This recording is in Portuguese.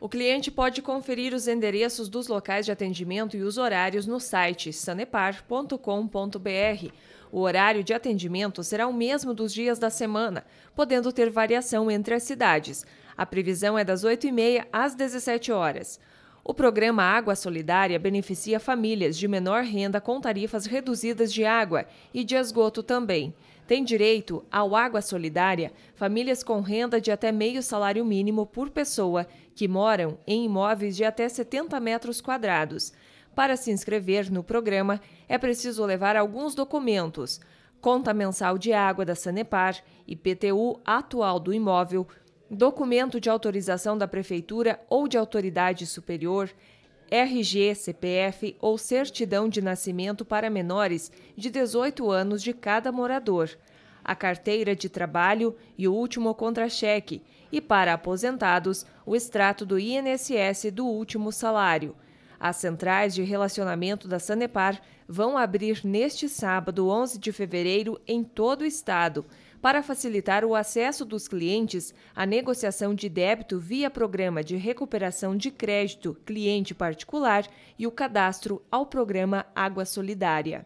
O cliente pode conferir os endereços dos locais de atendimento e os horários no site sanepar.com.br. O horário de atendimento será o mesmo dos dias da semana, podendo ter variação entre as cidades. A previsão é das 8h30 às 17 horas. O programa Água Solidária beneficia famílias de menor renda com tarifas reduzidas de água e de esgoto também. Tem direito ao Água Solidária famílias com renda de até meio salário mínimo por pessoa que moram em imóveis de até 70 metros quadrados. Para se inscrever no programa, é preciso levar alguns documentos: conta mensal de água da Sanepar, IPTU atual do imóvel, documento de autorização da prefeitura ou de autoridade superior, RG, CPF ou certidão de nascimento para menores de 18 anos de cada morador, a carteira de trabalho e o último contra-cheque, e para aposentados, o extrato do INSS do último salário. As centrais de relacionamento da Sanepar vão abrir neste sábado, 11 de fevereiro, em todo o estado, para facilitar o acesso dos clientes à negociação de débito via programa de recuperação de crédito cliente particular e o cadastro ao programa Água Solidária.